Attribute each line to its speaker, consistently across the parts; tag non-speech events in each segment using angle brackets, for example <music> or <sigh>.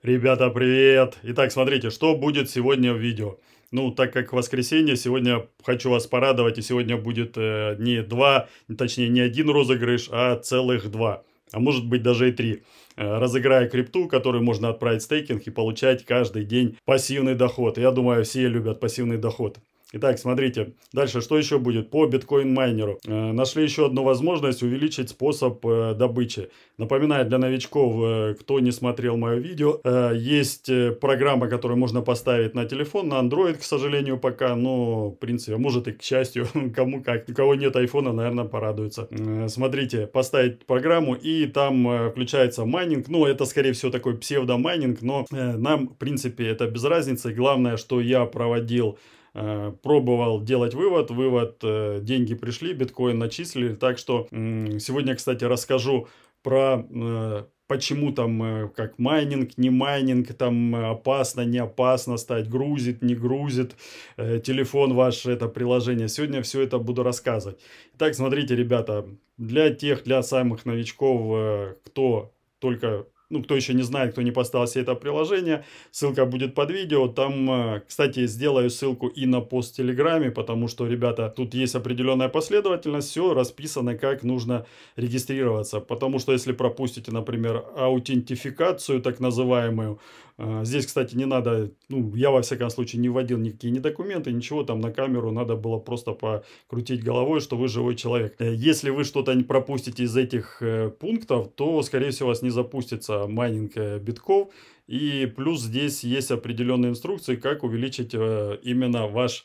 Speaker 1: Ребята, привет! Итак, смотрите, что будет сегодня в видео. Ну, так как воскресенье, сегодня хочу вас порадовать, и сегодня будет э, не два, точнее, не один розыгрыш, а целых два. А может быть даже и три. Э, разыграя крипту, которую можно отправить в стейкинг и получать каждый день пассивный доход. Я думаю, все любят пассивный доход. Итак, смотрите, дальше что еще будет по биткоин-майнеру? Э, нашли еще одну возможность увеличить способ э, добычи. Напоминаю для новичков, э, кто не смотрел мое видео, э, есть э, программа, которую можно поставить на телефон, на Android, к сожалению, пока, но, в принципе, может и к счастью, <laughs> кому как. У кого нет айфона, наверное, порадуется. Э, смотрите, поставить программу, и там э, включается майнинг, ну, это, скорее всего, такой псевдо майнинг, но э, нам, в принципе, это без разницы. Главное, что я проводил Э, пробовал делать вывод, вывод, э, деньги пришли, биткоин начислили. Так что сегодня, кстати, расскажу про э, почему там, как майнинг, не майнинг, там опасно, не опасно стать, грузит, не грузит, телефон ваш, это приложение. Сегодня все это буду рассказывать. Итак, смотрите, ребята, для тех, для самых новичков, кто только ну, кто еще не знает, кто не поставил себе это приложение, ссылка будет под видео. Там, э, кстати, сделаю ссылку и на пост в Телеграме, потому что, ребята, тут есть определенная последовательность, все расписано, как нужно регистрироваться. Потому что, если пропустите, например, аутентификацию, так называемую, а, здесь, кстати, не надо, ну, я во всяком случае не вводил никакие ни документы, ничего там на камеру, надо было просто покрутить головой, что вы живой человек. Э, если вы что-то не пропустите из этих э, пунктов, то, скорее всего, у вас не запустится майнинг э, битков. И плюс здесь есть определенные инструкции, как увеличить именно ваш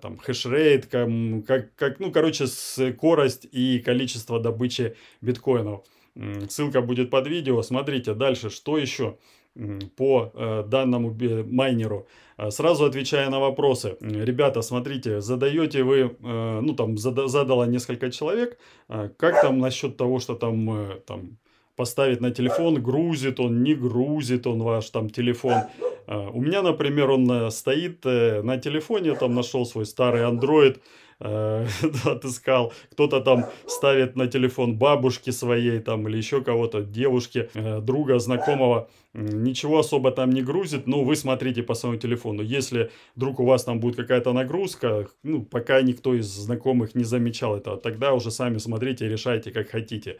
Speaker 1: там хешрейт, как, как, ну, короче, скорость и количество добычи биткоинов. Ссылка будет под видео. Смотрите дальше, что еще по э, данному майнеру. Э, сразу отвечая на вопросы. Ребята, смотрите, задаете вы, э, ну там задало несколько человек, как там насчет того, что там, там поставить на телефон, грузит он, не грузит он ваш там телефон. У меня, например, он стоит на телефоне, там нашел свой старый Android, <laughs> отыскал. Кто-то там ставит на телефон бабушки своей там или еще кого-то, девушки, друга, знакомого. Ничего особо там не грузит, но ну, вы смотрите по своему телефону. Если вдруг у вас там будет какая-то нагрузка, ну, пока никто из знакомых не замечал этого, тогда уже сами смотрите и решайте, как хотите.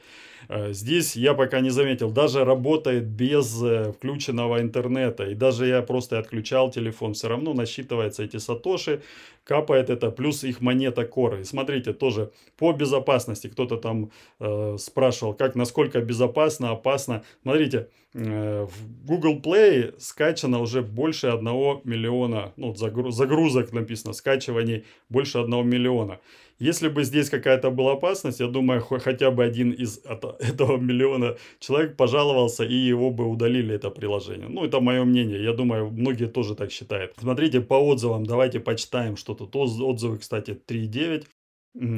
Speaker 1: Э, здесь я пока не заметил, даже работает без э, включенного интернета. И даже я просто отключал телефон, все равно насчитывается эти сатоши, капает это, плюс их монета коры. смотрите, тоже по безопасности, кто-то там э, спрашивал, как, насколько безопасно, опасно. Смотрите, э, Google Play скачано уже больше 1 миллиона, ну, загрузок написано, скачиваний больше 1 миллиона. Если бы здесь какая-то была опасность, я думаю, хотя бы один из <laughs> этого миллиона человек пожаловался, и его бы удалили это приложение. Ну, это мое мнение. Я думаю, многие тоже так считают. Смотрите по отзывам. Давайте почитаем, что тут. Отзывы, кстати, 3,9.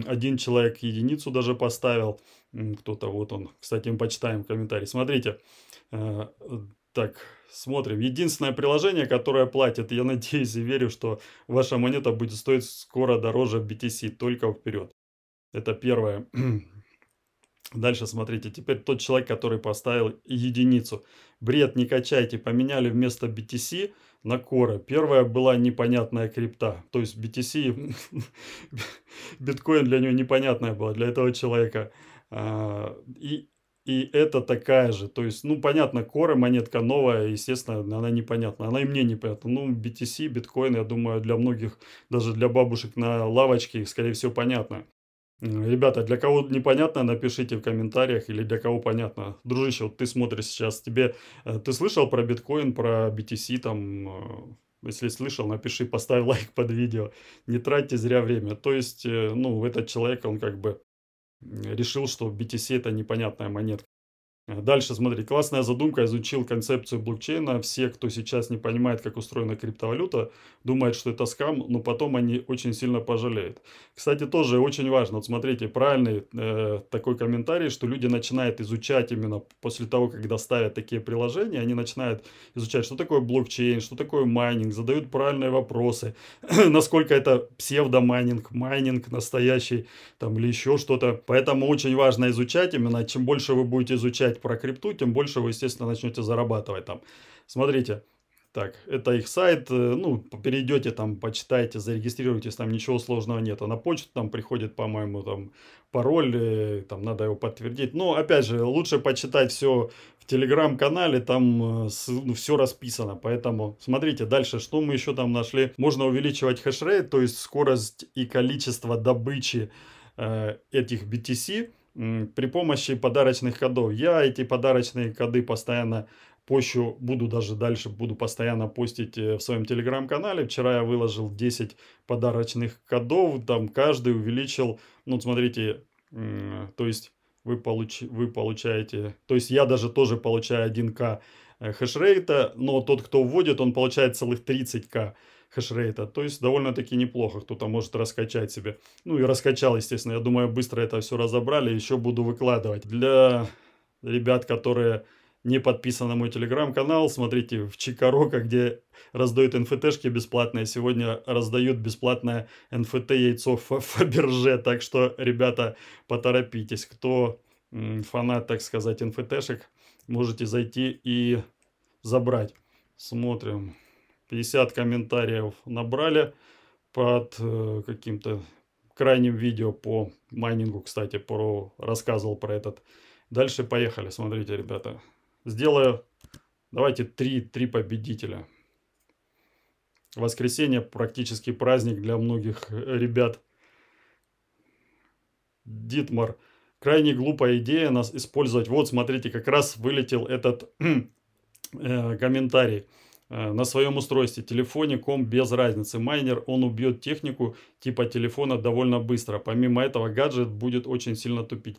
Speaker 1: Один человек единицу даже поставил. Кто-то, вот он. Кстати, мы почитаем комментарий. Смотрите, э, так, смотрим. Единственное приложение, которое платит, я надеюсь и верю, что ваша монета будет стоить скоро дороже BTC, только вперед. Это первое. <clears throat> Дальше смотрите, теперь тот человек, который поставил единицу. Бред, не качайте, поменяли вместо BTC на Кора. Первая была непонятная крипта, то есть BTC, <laughs> биткоин для него непонятная была, для этого человека. А, и и это такая же. То есть, ну, понятно, коры, монетка новая, естественно, она непонятна. Она и мне непонятна. Ну, BTC, биткоин, я думаю, для многих, даже для бабушек на лавочке, скорее всего, понятно. Ребята, для кого непонятно, напишите в комментариях или для кого понятно. Дружище, вот ты смотришь сейчас, тебе, э, ты слышал про биткоин, про BTC, там, э, если слышал, напиши, поставь <laughs> лайк под видео. Не тратьте зря время. То есть, э, ну, этот человек, он как бы решил, что BTC это непонятная монетка. Дальше, смотри, классная задумка, изучил концепцию блокчейна. Все, кто сейчас не понимает, как устроена криптовалюта, думают, что это скам, но потом они очень сильно пожалеют. Кстати, тоже очень важно, вот смотрите, правильный э, такой комментарий, что люди начинают изучать именно после того, когда ставят такие приложения, они начинают изучать, что такое блокчейн, что такое майнинг, задают правильные вопросы, <clears throat> насколько это псевдомайнинг, майнинг настоящий там или еще что-то. Поэтому очень важно изучать именно, чем больше вы будете изучать проект про крипту, тем больше вы, естественно, начнете зарабатывать там. Смотрите, так, это их сайт, э, ну, перейдете там, почитайте, зарегистрируйтесь, там ничего сложного нет. на почту там приходит, по-моему, там пароль, э, там надо его подтвердить. Но, опять же, лучше почитать все в телеграм-канале, там э, ну, все расписано. Поэтому смотрите дальше, что мы еще там нашли. Можно увеличивать хешрейт, то есть скорость и количество добычи э, этих BTC при помощи подарочных кодов. Я эти подарочные коды постоянно пощу, буду даже дальше, буду постоянно постить э, в своем телеграм-канале. Вчера я выложил 10 подарочных кодов, там каждый увеличил, ну, смотрите, то есть вы, получ, вы получаете, то есть я даже тоже получаю 1к э, хэшрейта, но тот, кто вводит, он получает целых 30к хешрейта. То есть довольно-таки неплохо кто-то может раскачать себе. Ну и раскачал, естественно. Я думаю, быстро это все разобрали. Еще буду выкладывать. Для ребят, которые не подписаны на мой телеграм-канал, смотрите в Чикарока, где раздают НФТшки бесплатные. Сегодня раздают бесплатное НФТ яйцо Фаберже. Так что, ребята, поторопитесь. Кто фанат, так сказать, НФТшек, можете зайти и забрать. Смотрим. 50 комментариев набрали под э, каким-то крайним видео по майнингу, кстати, про, рассказывал про этот. Дальше поехали, смотрите, ребята. Сделаю, давайте, три, три победителя. Воскресенье практически праздник для многих э, ребят. Дитмар. Крайне глупая идея нас использовать. Вот, смотрите, как раз вылетел этот <clears throat> э, комментарий. Э, на своем устройстве, телефоне, ком, без разницы. Майнер, он убьет технику типа телефона довольно быстро. Помимо этого, гаджет будет очень сильно тупить.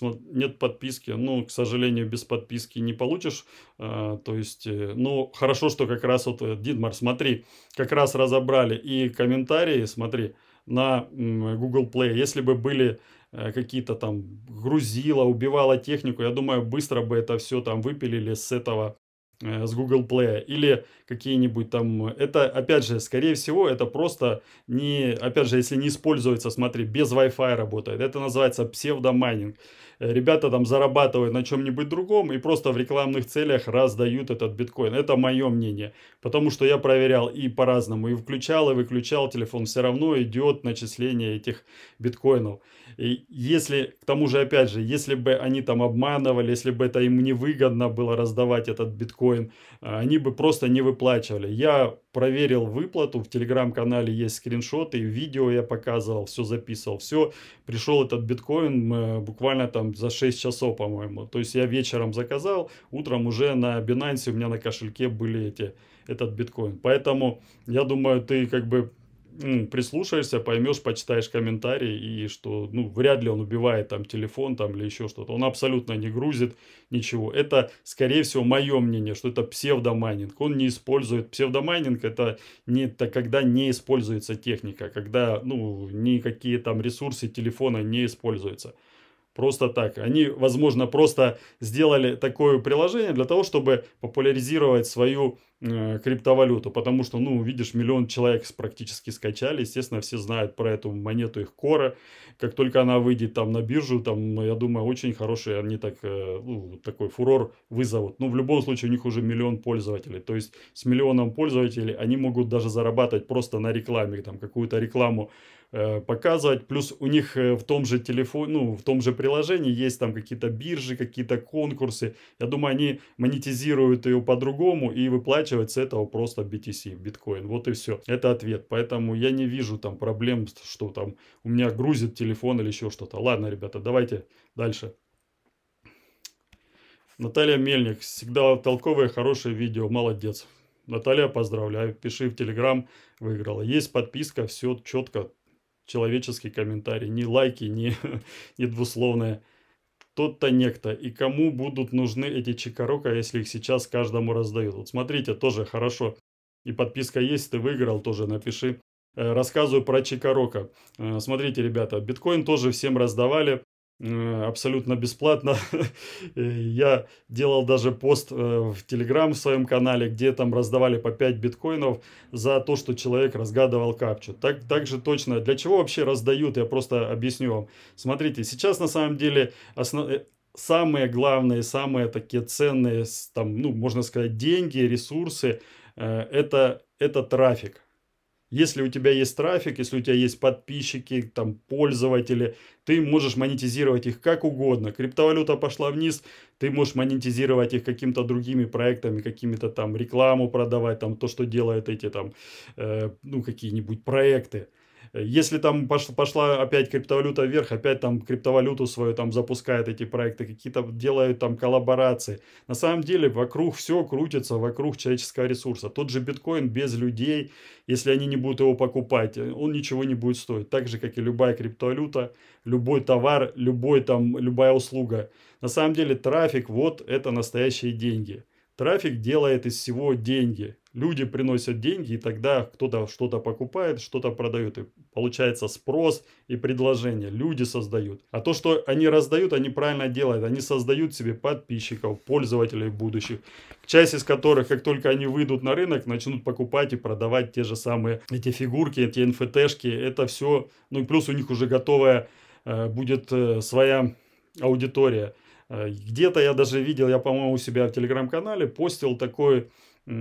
Speaker 1: Нет подписки, ну, к сожалению, без подписки не получишь. Э, то есть, э, ну, хорошо, что как раз вот, Дидмар, смотри, как раз разобрали и комментарии, смотри, на Google Play. Если бы были какие-то там грузила, убивала технику, я думаю, быстро бы это все там выпилили с этого Э, с Google Play или какие-нибудь там... Это, опять же, скорее всего, это просто не... Опять же, если не используется, смотри, без Wi-Fi работает. Это называется псевдомайнинг ребята там зарабатывают на чем-нибудь другом и просто в рекламных целях раздают этот биткоин. Это мое мнение, потому что я проверял и по-разному, и включал, и выключал, телефон все равно идет начисление этих биткоинов. И если, к тому же, опять же, если бы они там обманывали, если бы это им невыгодно было раздавать этот биткоин, э, они бы просто не выплачивали. Я проверил выплату, в телеграм-канале есть скриншоты, видео я показывал, все записывал, все. Пришел этот биткоин э, буквально там за 6 часов, по-моему. То есть я вечером заказал, утром уже на Binance у меня на кошельке были эти, этот биткоин. Поэтому я думаю, ты как бы ну, прислушаешься, поймешь, почитаешь комментарии и что, ну, вряд ли он убивает там телефон там или еще что-то. Он абсолютно не грузит ничего. Это, скорее всего, мое мнение, что это псевдомайнинг. Он не использует псевдомайнинг, это не это когда не используется техника, когда, ну, никакие там ресурсы телефона не используются просто так. Они, возможно, просто сделали такое приложение для того, чтобы популяризировать свою Э, криптовалюту, потому что, ну, видишь, миллион человек практически скачали, естественно, все знают про эту монету их кора, как только она выйдет там на биржу, там, я думаю, очень хорошие они так, э, ну, такой фурор вызовут, ну, в любом случае у них уже миллион пользователей, то есть с миллионом пользователей они могут даже зарабатывать просто на рекламе, там, какую-то рекламу э, показывать. Плюс у них в том же телефоне, ну, в том же приложении есть там какие-то биржи, какие-то конкурсы. Я думаю, они монетизируют ее по-другому и выплачивают скачивать с этого просто BTC, биткоин. Вот и все. Это ответ. Поэтому я не вижу там проблем, что там у меня грузит телефон или еще что-то. Ладно, ребята, давайте дальше. Наталья Мельник. Всегда толковое, хорошее видео. Молодец. Наталья, поздравляю. Пиши в Телеграм. Выиграла. Есть подписка. Все четко. Человеческий комментарий. Ни лайки, ни, <laughs> ни двусловные тот-то некто, и кому будут нужны эти чикарока, если их сейчас каждому раздают. Вот смотрите, тоже хорошо. И подписка есть, ты выиграл, тоже напиши. Э, рассказываю про Чикарока. Э, смотрите, ребята, биткоин тоже всем раздавали. Э, абсолютно бесплатно. <laughs> Э, я делал даже пост э, в Телеграм в своем канале, где там раздавали по 5 биткоинов за то, что человек разгадывал капчу. Так, так же точно. Для чего вообще раздают, я просто объясню вам. Смотрите, сейчас на самом деле основ самые главные, самые такие ценные, там, ну, можно сказать, деньги, ресурсы, это, это трафик. Если у тебя есть трафик, если у тебя есть подписчики, там, пользователи, ты можешь монетизировать их как угодно. Криптовалюта пошла вниз, ты можешь монетизировать их какими-то другими проектами, какими-то там рекламу продавать, там, то, что делают эти там, э, ну, какие-нибудь проекты. Если там пошла, пошла опять криптовалюта вверх, опять там криптовалюту свою там запускают эти проекты, какие-то делают там коллаборации. На самом деле вокруг все крутится, вокруг человеческого ресурса. Тот же биткоин без людей, если они не будут его покупать, он ничего не будет стоить. Так же, как и любая криптовалюта, любой товар, любой там, любая услуга. На самом деле трафик, вот это настоящие деньги. Трафик делает из всего деньги люди приносят деньги, и тогда кто-то что-то покупает, что-то продает, и получается спрос и предложение. Люди создают. А то, что они раздают, они правильно делают. Они создают себе подписчиков, пользователей будущих, часть из которых, как только они выйдут на рынок, начнут покупать и продавать те же самые эти фигурки, эти NFT-шки. Это все, ну и плюс у них уже готовая э, будет э, своя аудитория. Э, где-то я даже видел, я, по-моему, у себя в телеграм-канале постил такой я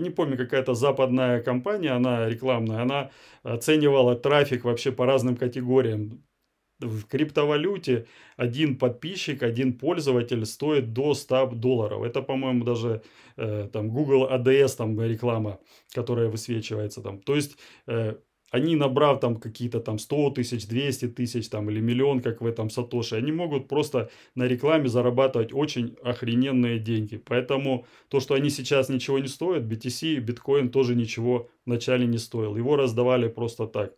Speaker 1: не помню, какая-то западная компания, она рекламная, она оценивала трафик вообще по разным категориям. В криптовалюте один подписчик, один пользователь стоит до 100 долларов. Это, по-моему, даже э, там Google ADS а там реклама, которая высвечивается там. То есть э, они, набрав там какие-то там 100 тысяч, 200 тысяч там или миллион, как в этом Сатоши, они могут просто на рекламе зарабатывать очень охрененные деньги. Поэтому то, что они сейчас ничего не стоят, BTC, биткоин тоже ничего вначале не стоил. Его раздавали просто так.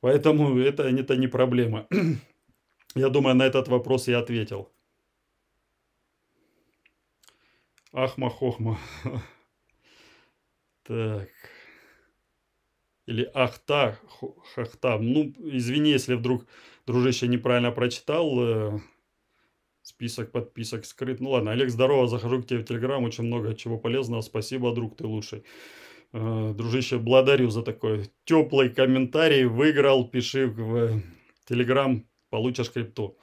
Speaker 1: Поэтому это, это не проблема. <clears throat> я думаю, на этот вопрос я ответил. Ахма-хохма. <laughs> так или Ахта, хахта Ну, извини, если вдруг, дружище, неправильно прочитал. Э, список подписок скрыт. Ну ладно, Олег, здорово, захожу к тебе в Телеграм, очень много чего полезного. Спасибо, друг, ты лучший. Э, дружище, благодарю за такой теплый комментарий. Выиграл, пиши в э, Телеграм, получишь крипту.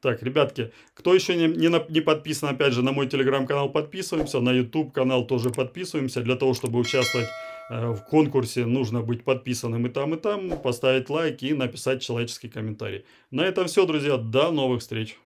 Speaker 1: Так, ребятки, кто еще не, не, не подписан, опять же, на мой телеграм-канал подписываемся, на YouTube канал тоже подписываемся, для того, чтобы участвовать Э, в конкурсе нужно быть подписанным и там, и там, поставить лайк и написать человеческий комментарий. На этом все, друзья. До новых встреч.